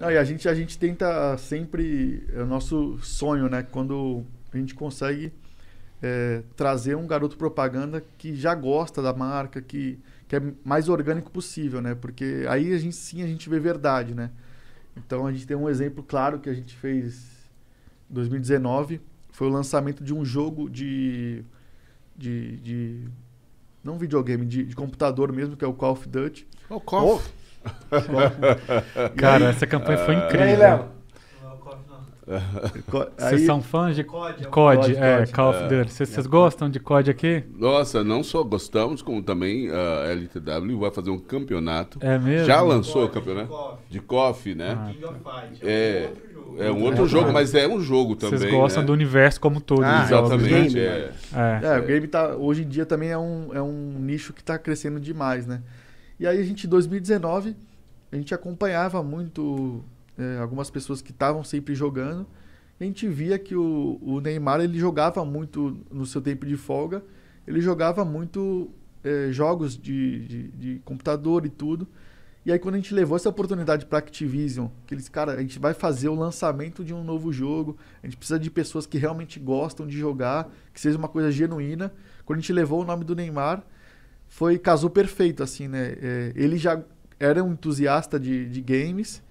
Não, e a gente, a gente tenta sempre. É o nosso sonho, né? Quando a gente consegue é, trazer um garoto propaganda que já gosta da marca, que, que é mais orgânico possível, né? Porque aí a gente sim a gente vê verdade, né? Então a gente tem um exemplo claro que a gente fez em 2019. Foi o lançamento de um jogo de. de, de não videogame, de, de computador mesmo, que é o Call of Duty. O oh, Call of? Oh, Cara, essa campanha foi ah. incrível. E aí, Léo? Vocês são fãs de COD? É COD, é, Call of é. Duty. É. Vocês gostam de COD aqui? Nossa, não só gostamos, como também a ah, LTW vai fazer um campeonato. É mesmo? Já lançou o campeonato? De KOF, né? Ah. É, é um outro jogo, mas é um jogo também. Vocês gostam né? do universo como todo. Ah, né? exatamente. Né? É. É. o game tá, hoje em dia também é um, é um nicho que está crescendo demais, né? E aí a gente, em 2019 a gente acompanhava muito é, algumas pessoas que estavam sempre jogando. A gente via que o, o, Neymar ele jogava muito no seu tempo de folga, ele jogava muito é, jogos de, de, de, computador e tudo. E aí quando a gente levou essa oportunidade para Activision, que eles, cara, a gente vai fazer o lançamento de um novo jogo, a gente precisa de pessoas que realmente gostam de jogar, que seja uma coisa genuína. Quando a gente levou o nome do Neymar, foi casou perfeito assim, né? É, ele já era um entusiasta de, de games.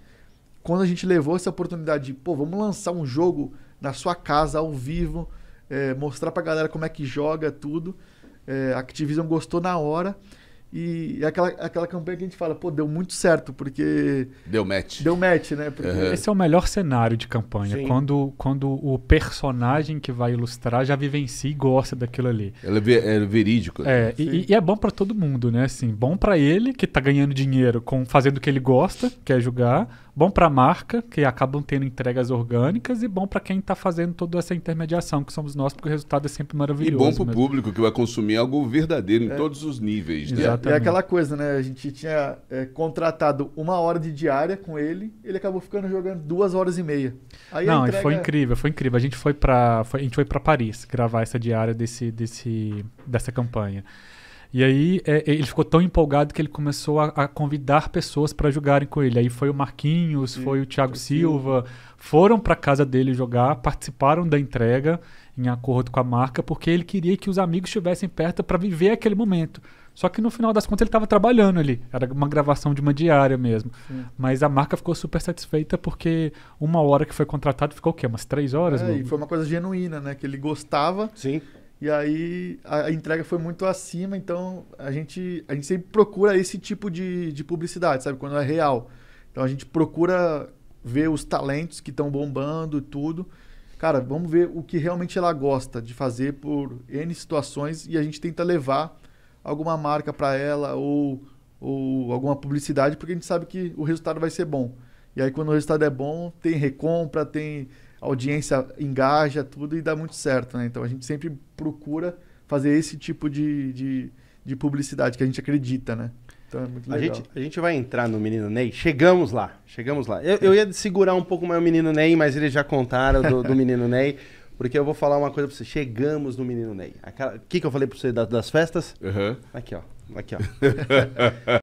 Quando a gente levou essa oportunidade de, pô, vamos lançar um jogo na sua casa, ao vivo, é, mostrar pra galera como é que joga tudo, é, a Activision gostou na hora. E aquela, aquela campanha que a gente fala, pô, deu muito certo, porque. Deu match. Deu match, né? Porque... Uhum. Esse é o melhor cenário de campanha. Quando, quando o personagem que vai ilustrar já vivencia e gosta daquilo ali. Ela é, é verídico. Né? É, e, e, é bom para todo mundo, né? Assim, bom para ele, que tá ganhando dinheiro com fazendo o que ele gosta, quer é jogar Bom para a marca, que acabam tendo entregas orgânicas, e bom para quem está fazendo toda essa intermediação, que somos nós, porque o resultado é sempre maravilhoso. E bom para o público, que vai consumir algo verdadeiro é, em todos os níveis. Né? É aquela coisa, né? A gente tinha é, contratado uma hora de diária com ele, ele acabou ficando jogando duas horas e meia. Aí Não, entrega... foi incrível, foi incrível. A gente foi para Paris gravar essa diária desse, desse, dessa campanha. E aí é, é, ele ficou tão empolgado que ele começou a, a convidar pessoas para jogarem com ele. Aí foi o Marquinhos, Sim, foi o Thiago Silva, foram para casa dele jogar, participaram da entrega em acordo com a marca, porque ele queria que os amigos estivessem perto para viver aquele momento. Só que no final das contas ele estava trabalhando ali, era uma gravação de uma diária mesmo. Sim. Mas a marca ficou super satisfeita porque uma hora que foi contratado ficou o quê? Umas três horas? É, e foi uma coisa genuína, né? Que ele gostava. Sim e aí a, entrega foi muito acima, então a gente, a gente sempre procura esse tipo de, de publicidade, sabe? Quando é real. Então a gente procura ver os talentos que estão bombando e tudo. Cara, vamos ver o que realmente ela gosta de fazer por N situações e a gente tenta levar alguma marca para ela ou, ou alguma publicidade, porque a gente sabe que o resultado vai ser bom. E aí, quando o resultado é bom, tem recompra, tem a audiência engaja tudo e dá muito certo, né? Então a gente sempre procura fazer esse tipo de, de, de publicidade que a gente acredita, né? Então é muito legal. A gente, a gente vai entrar no Menino Ney. Chegamos lá, chegamos lá. Eu, eu ia segurar um pouco mais o Menino Ney, mas eles já contaram do, do Menino Ney. Porque eu vou falar uma coisa pra você. Chegamos no Menino Ney. O que, que eu falei pra você das, das festas? Uhum. Aqui, ó. Aqui, ó.